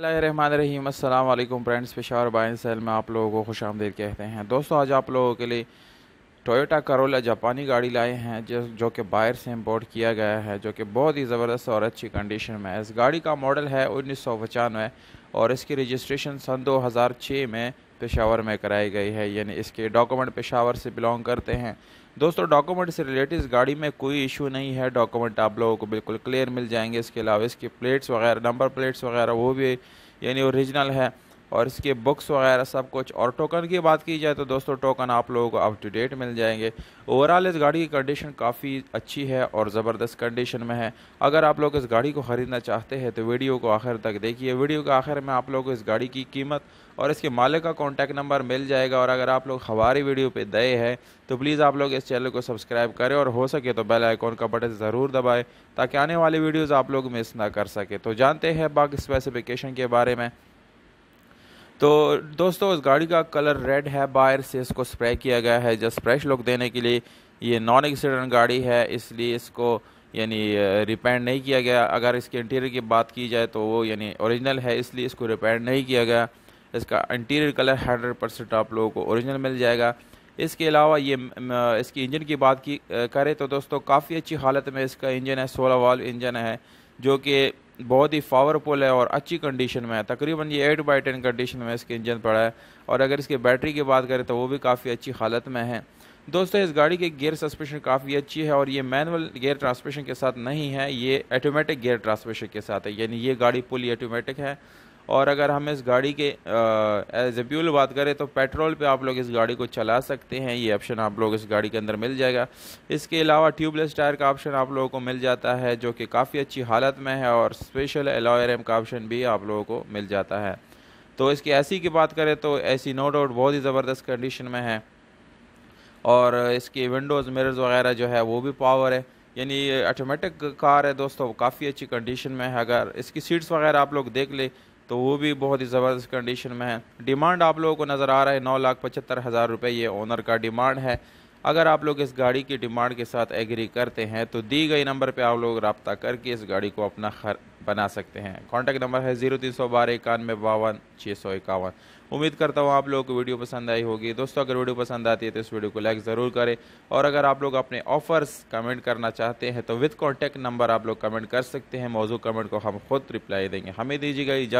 अल्लाम फ्रेंड्स पेशावर बाइन सेल में आप लोगों को खुश आमदेद कहते हैं दोस्तों आज आप लोगों के लिए टोयोटा करोला जापानी गाड़ी लाए हैं जो जो कि बाहर से इम्पोर्ट किया गया है जो कि बहुत ही ज़बरदस्त और अच्छी कंडीशन में है इस गाड़ी का मॉडल है उन्नीस और इसकी रजिस्ट्रेशन सन छः में पेशावर में कराई गई है यानी इसके डॉक्यूमेंट पेशावर से बिलोंग करते हैं दोस्तों डॉक्यूमेंट से रिलेटेड इस गाड़ी में कोई इशू नहीं है डॉक्यूमेंट आप लोगों को बिल्कुल क्लियर मिल जाएंगे इसके अलावा इसके प्लेट्स वगैरह नंबर प्लेट्स वगैरह वो भी यानी ओरिजिनल है और इसके बुक्स वगैरह सब कुछ और टोकन की बात की जाए तो दोस्तों टोकन आप लोगों को अप टू डेट मिल जाएंगे ओवरऑल इस गाड़ी की कंडीशन काफ़ी अच्छी है और ज़बरदस्त कंडीशन में है अगर आप लोग इस गाड़ी को ख़रीदना चाहते हैं तो वीडियो को आखिर तक देखिए वीडियो के आखिर में आप लोग को इस गाड़ी की कीमत और इसके मालिक का कॉन्टैक्ट नंबर मिल जाएगा और अगर आप लोग हमारी वीडियो पर दए हैं तो प्लीज़ आप लोग इस चैनल को सब्सक्राइब करें और हो सके तो बेल आइकॉन का बटन ज़रूर दबाएँ ताकि आने वाली वीडियोज़ आप लोग मिस ना कर सके तो जानते हैं बाकी स्पेसिफिकेशन के बारे में तो दोस्तों इस गाड़ी का कलर रेड है बाहर से इसको स्प्रे किया गया है जस्ट फ्रेश लुक देने के लिए ये नॉन एक्सीडेंट गाड़ी है इसलिए इसको यानी रिपेयर नहीं किया गया अगर इसके इंटीरियर की बात की जाए तो वो यानी ओरिजिनल है इसलिए इसको रिपेयर नहीं किया गया इसका इंटीरियर कलर हंड्रेड परसेंट आप लोगों को ओरिजिनल मिल जाएगा इसके अलावा ये इसकी इंजन की बात की करें तो दोस्तों काफ़ी अच्छी हालत में इसका इंजन है सोलह वाल्व इंजन है जो कि बहुत ही पावरफुल है और अच्छी कंडीशन में है तकरीबन ये एट बाई टेन कंडीशन में इसके इंजन पड़ा है और अगर इसकी बैटरी की बात करें तो वो भी काफ़ी अच्छी हालत में है दोस्तों इस गाड़ी की गियर सस्पेंशन काफ़ी अच्छी है और ये मैनुअल गियर ट्रांसमिशन के साथ नहीं है ये ऑटोमेटिक गियर ट्रांसमिशन के साथ है यानी ये गाड़ी फुली ऑटोमेटिक है और अगर हम इस गाड़ी के एज बात करें तो पेट्रोल पे आप लोग इस गाड़ी को चला सकते हैं ये ऑप्शन आप लोग इस गाड़ी के अंदर मिल जाएगा इसके अलावा ट्यूबलेस टायर का ऑप्शन आप लोगों को मिल जाता है जो कि काफ़ी अच्छी हालत में है और स्पेशल एलॉयरम का ऑप्शन भी आप लोगों को मिल जाता है तो इसके ए की बात करें तो सी नो डाउट बहुत ही ज़बरदस्त कंडीशन में है और इसकी विंडोज़ मिरर्स वगैरह जो है वो भी पावर है यानी ये ऑटोमेटिक कार है दोस्तों काफ़ी अच्छी कंडीशन में है अगर इसकी सीट्स वगैरह आप लोग देख ले तो वो भी बहुत ही ज़बरदस्त कंडीशन में है डिमांड आप लोगों को नज़र आ रहा है नौ लाख पचहत्तर हज़ार रुपये ये ओनर का डिमांड है अगर आप लोग इस गाड़ी की डिमांड के साथ एग्री करते हैं तो दी गई नंबर पर आप लोग रबता करके इस गाड़ी को अपना खर बना सकते हैं कॉन्टैक्ट नंबर है जीरो तीन सौ बारह इक्यानवे बावन छः सौ इक्यावन उम्मीद करता हूँ आप लोगों को वीडियो पसंद आई होगी दोस्तों अगर वीडियो पसंद आती है तो इस वीडियो को लाइक ज़रूर करें और अगर आप लोग अपने ऑफर्स कमेंट करना चाहते हैं तो विथ कॉन्टैक्ट नंबर आप लोग कमेंट कर सकते हैं मौजूद कमेंट को हम खुद रिप्लाई देंगे हमें दीजिएगा इजाज़